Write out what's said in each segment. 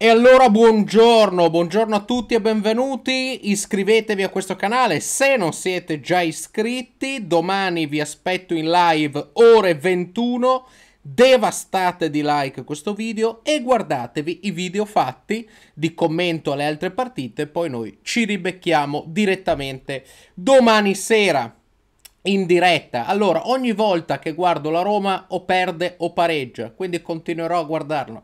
E allora buongiorno, buongiorno a tutti e benvenuti, iscrivetevi a questo canale se non siete già iscritti, domani vi aspetto in live ore 21, devastate di like questo video e guardatevi i video fatti di commento alle altre partite, poi noi ci ribecchiamo direttamente domani sera in diretta. Allora, ogni volta che guardo la Roma o perde o pareggia, quindi continuerò a guardarla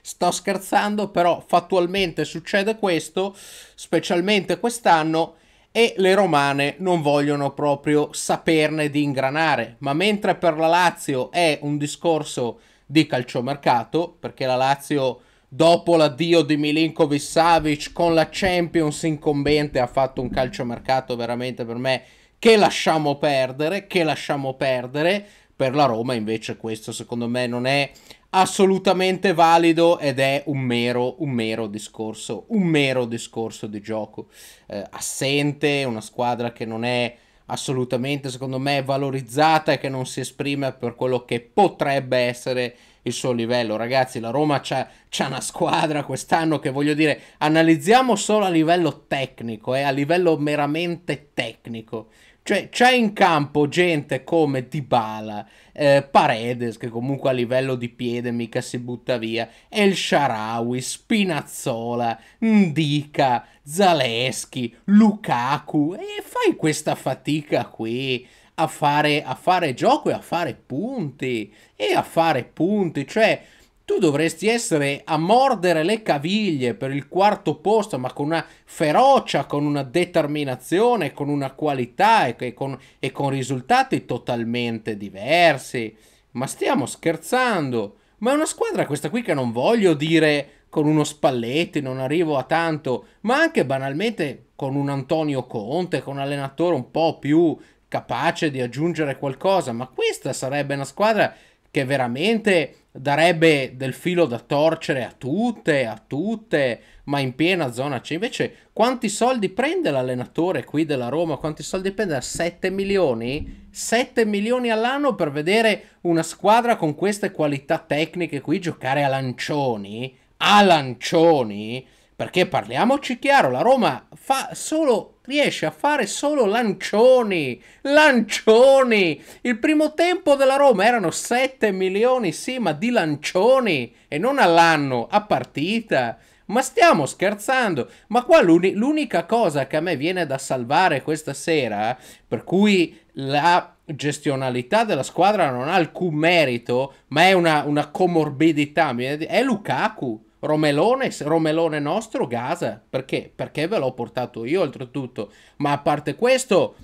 Sto scherzando, però fattualmente succede questo, specialmente quest'anno, e le romane non vogliono proprio saperne di ingranare. Ma mentre per la Lazio è un discorso di calciomercato, perché la Lazio dopo l'addio di Milinkovic Savic con la Champions incombente ha fatto un calciomercato veramente per me che lasciamo perdere, che lasciamo perdere. Per la Roma invece questo secondo me non è assolutamente valido ed è un mero, un mero discorso, un mero discorso di gioco. Eh, assente, una squadra che non è assolutamente, secondo me, valorizzata e che non si esprime per quello che potrebbe essere il suo livello. Ragazzi, la Roma c'ha, c'ha una squadra quest'anno che voglio dire, analizziamo solo a livello tecnico, eh, a livello meramente tecnico. Cioè, c'è in campo gente come Dybala, eh, Paredes, che comunque a livello di piede mica si butta via, El Sharawi, Spinazzola, Ndika, Zaleschi, Lukaku, e fai questa fatica qui a fare, a fare gioco e a fare punti, e a fare punti, cioè tu dovresti essere a mordere le caviglie per il quarto posto, ma con una ferocia, con una determinazione, con una qualità e con, e con risultati totalmente diversi. Ma stiamo scherzando. Ma è una squadra questa qui che non voglio dire con uno Spalletti, non arrivo a tanto, ma anche banalmente con un Antonio Conte, con un allenatore un po' più capace di aggiungere qualcosa. Ma questa sarebbe una squadra che veramente darebbe del filo da torcere a tutte, a tutte, ma in piena zona C. Invece, quanti soldi prende l'allenatore qui della Roma? Quanti soldi prende? 7 milioni? 7 milioni all'anno per vedere una squadra con queste qualità tecniche qui giocare a lancioni? A lancioni? Perché parliamoci chiaro, la Roma fa solo riesce a fare solo lancioni, lancioni. Il primo tempo della Roma erano 7 milioni, sì, ma di lancioni e non all'anno, a partita. Ma stiamo scherzando, ma qua l'unica cosa che a me viene da salvare questa sera, per cui la gestionalità della squadra non ha alcun merito, ma è una, una comorbidità, è Lukaku. Romelone, Romelone nostro, Gaza, perché? Perché ve l'ho portato io oltretutto, ma a parte questo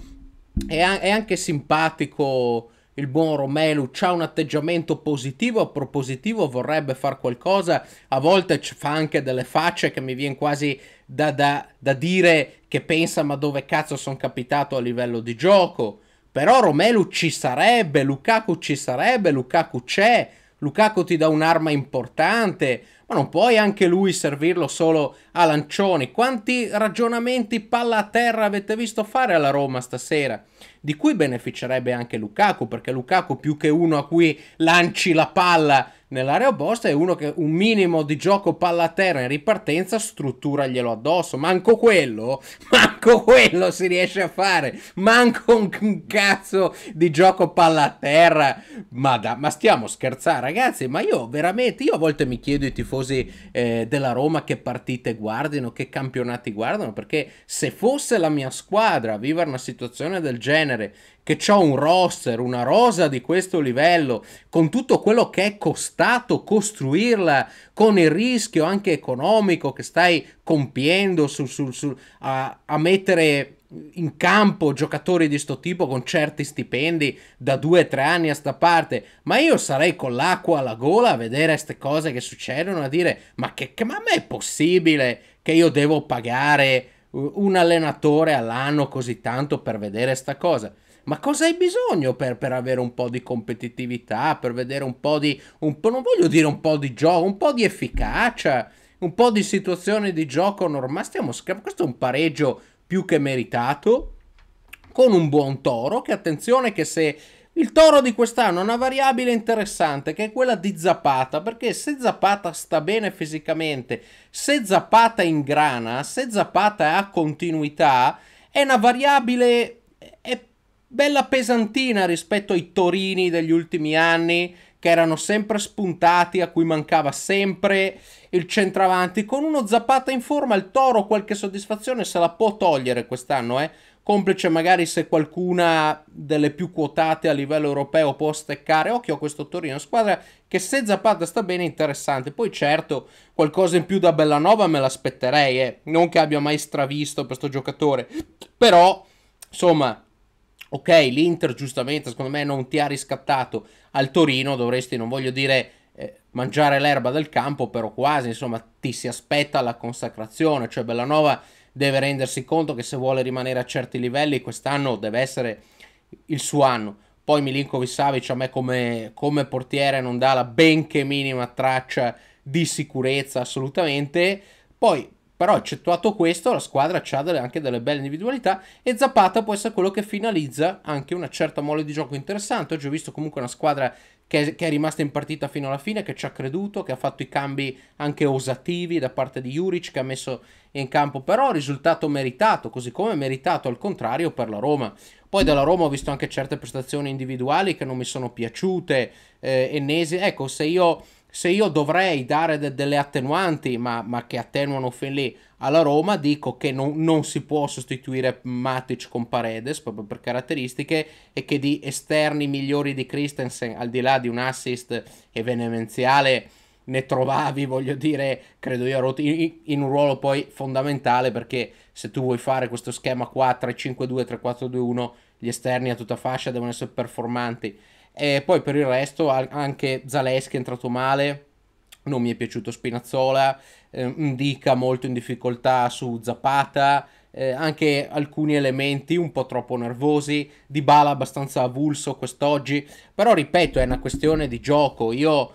è, an- è anche simpatico il buon Romelu ha un atteggiamento positivo, propositivo, vorrebbe far qualcosa, a volte fa anche delle facce che mi viene quasi da, da, da dire che pensa ma dove cazzo sono capitato a livello di gioco. Però Romelu ci sarebbe, Lukaku ci sarebbe, Lukaku c'è, Lukaku ti dà un'arma importante, ma non puoi anche lui servirlo solo a lancioni. Quanti ragionamenti palla a terra avete visto fare alla Roma stasera? Di cui beneficerebbe anche Lukaku, perché Lukaku più che uno a cui lanci la palla nell'area opposta è uno che un minimo di gioco palla a terra in ripartenza strutturaglielo addosso. Manco quello, manco quello si riesce a fare. Manco un cazzo di gioco palla a terra. Ma, da, ma stiamo scherzando, ragazzi. Ma io veramente, io a volte mi chiedo i tifosi tifosi eh, della Roma che partite guardino, che campionati guardano, perché se fosse la mia squadra a vivere una situazione del genere, che ho un roster, una rosa di questo livello, con tutto quello che è costato costruirla, con il rischio anche economico che stai compiendo su, su, su, a, a mettere in campo giocatori di sto tipo con certi stipendi da 2-3 anni a sta parte, ma io sarei con l'acqua alla gola a vedere queste cose che succedono, a dire ma che, che ma è possibile che io devo pagare uh, un allenatore all'anno così tanto per vedere sta cosa? Ma cosa hai bisogno per, per avere un po' di competitività, per vedere un po' di, un po', non voglio dire un po' di gioco, un po' di efficacia, un po' di situazione di gioco normale? Stiamo scherzando, questo è un pareggio più che meritato, con un buon toro, che attenzione che se il toro di quest'anno ha una variabile interessante che è quella di Zapata, perché se Zapata sta bene fisicamente, se Zapata ingrana, se Zapata ha continuità, è una variabile bella pesantina rispetto ai torini degli ultimi anni che erano sempre spuntati, a cui mancava sempre il centravanti. Con uno Zapata in forma, il Toro qualche soddisfazione se la può togliere quest'anno, eh? Complice magari se qualcuna delle più quotate a livello europeo può steccare. Occhio a questo Torino, squadra che se Zapata sta bene è interessante. Poi certo, qualcosa in più da Bellanova me l'aspetterei, eh? Non che abbia mai stravisto questo giocatore, però, insomma ok, l'Inter giustamente secondo me non ti ha riscattato al Torino, dovresti, non voglio dire eh, mangiare l'erba del campo, però quasi, insomma, ti si aspetta la consacrazione, cioè Bellanova deve rendersi conto che se vuole rimanere a certi livelli quest'anno deve essere il suo anno. Poi Milinkovic Savic a me come, come portiere non dà la benché minima traccia di sicurezza assolutamente. Poi però eccettuato questo, la squadra ha anche delle belle individualità e Zapata può essere quello che finalizza anche una certa mole di gioco interessante. Oggi ho visto comunque una squadra che, è rimasta in partita fino alla fine, che ci ha creduto, che ha fatto i cambi anche osativi da parte di Juric, che ha messo in campo però risultato meritato, così come meritato al contrario per la Roma. Poi dalla Roma ho visto anche certe prestazioni individuali che non mi sono piaciute, eh, ennesi. Ecco, se io se io dovrei dare de- delle attenuanti, ma-, ma, che attenuano fin lì alla Roma, dico che non, non si può sostituire Matic con Paredes proprio per caratteristiche e che di esterni migliori di Christensen, al di là di un assist evenemenziale, ne trovavi, voglio dire, credo io, in un ruolo poi fondamentale perché se tu vuoi fare questo schema 3 5 2 3 4 2 1 gli esterni a tutta fascia devono essere performanti e poi per il resto anche Zaleschi è entrato male, non mi è piaciuto Spinazzola, eh, Indica molto in difficoltà su Zapata, eh, anche alcuni elementi un po' troppo nervosi, Dybala abbastanza avulso quest'oggi, però ripeto è una questione di gioco, io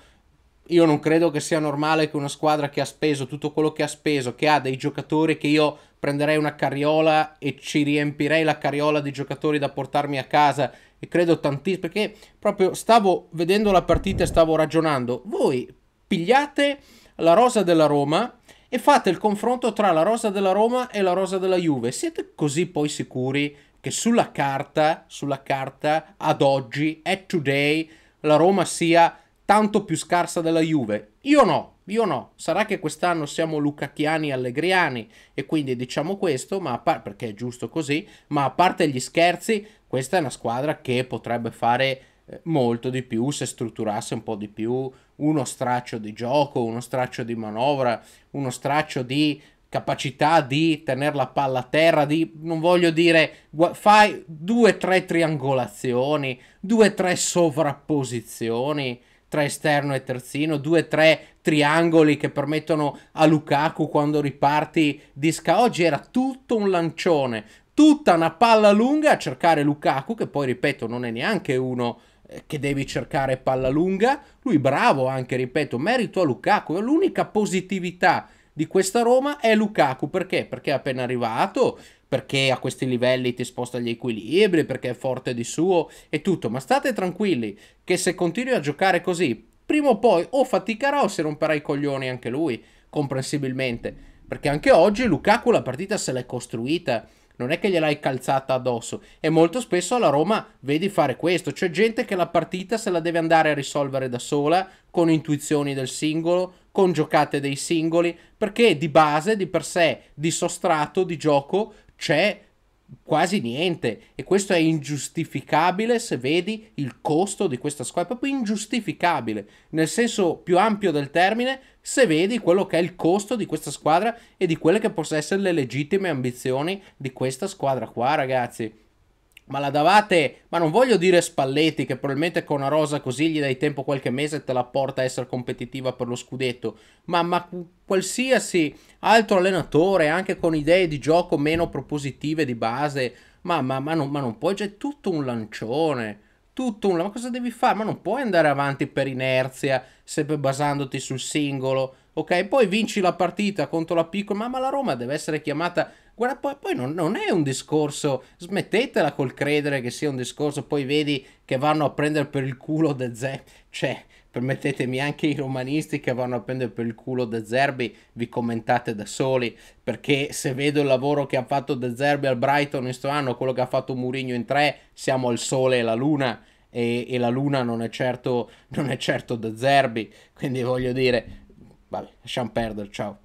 io non credo che sia normale che una squadra che ha speso tutto quello che ha speso, che ha dei giocatori che io prenderei una carriola e ci riempirei la carriola di giocatori da portarmi a casa e credo tantissimo perché proprio stavo vedendo la partita e stavo ragionando, voi pigliate la rosa della Roma e fate il confronto tra la rosa della Roma e la rosa della Juve. Siete così poi sicuri che sulla carta, sulla carta ad oggi, at today, la Roma sia tanto più scarsa della Juve. Io no, io no. Sarà che quest'anno siamo lucacchiani allegriani e quindi diciamo questo, par- perché è giusto così, ma a parte gli scherzi, questa è una squadra che potrebbe fare eh, molto di più se strutturasse un po' di più uno straccio di gioco, uno straccio di manovra, uno straccio di capacità di tenere la palla a terra, di non voglio dire fai due o tre triangolazioni, due o tre sovrapposizioni tra esterno e terzino, 2 tre triangoli che permettono a Lukaku quando riparti disca. Oggi era tutto un lancione, tutta una palla lunga a cercare Lukaku, che poi ripeto non è neanche uno eh, che devi cercare palla lunga. Lui bravo anche, ripeto, merito a Lukaku. L'unica positività di questa Roma è Lukaku, perché? Perché è appena arrivato, perché a questi livelli ti sposta gli equilibri, perché è forte di suo e tutto, ma state tranquilli che se continui a giocare così, prima o poi o faticherà o si romperà i coglioni anche lui, comprensibilmente, perché anche oggi Lukaku la partita se l'è costruita non è che gliel'hai calzata addosso e molto spesso alla Roma vedi fare questo, c'è cioè gente che la partita se la deve andare a risolvere da sola con intuizioni del singolo, con giocate dei singoli, perché di base, di per sé, di sostrato, di gioco, c'è quasi niente e questo è ingiustificabile se vedi il costo di questa squadra, proprio ingiustificabile nel senso più ampio del termine se vedi quello che è il costo di questa squadra e di quelle che possono essere le legittime ambizioni di questa squadra qua ragazzi ma la davate, ma non voglio dire Spalletti che probabilmente con una rosa così gli dai tempo qualche mese e te la porta a essere competitiva per lo scudetto, ma, ma qualsiasi altro allenatore anche con idee di gioco meno propositive di base, ma, ma, ma non, non, puoi, c'è tutto un lancione, tutto un, ma cosa devi fare? Ma non puoi andare avanti per inerzia, sempre basandoti sul singolo, ok? Poi vinci la partita contro la piccola, ma la Roma deve essere chiamata Guarda, poi, poi non, non, è un discorso, smettetela col credere che sia un discorso, poi vedi che vanno a prendere per il culo De Zerbi, cioè, permettetemi anche i romanisti che vanno a prendere per il culo De Zerbi, vi commentate da soli, perché se vedo il lavoro che ha fatto De Zerbi al Brighton in questo anno, quello che ha fatto Murigno in tre, siamo il sole e la luna, e, e la luna non è certo, non è certo De Zerbi, quindi voglio dire, vabbè, lasciamo perdere, ciao.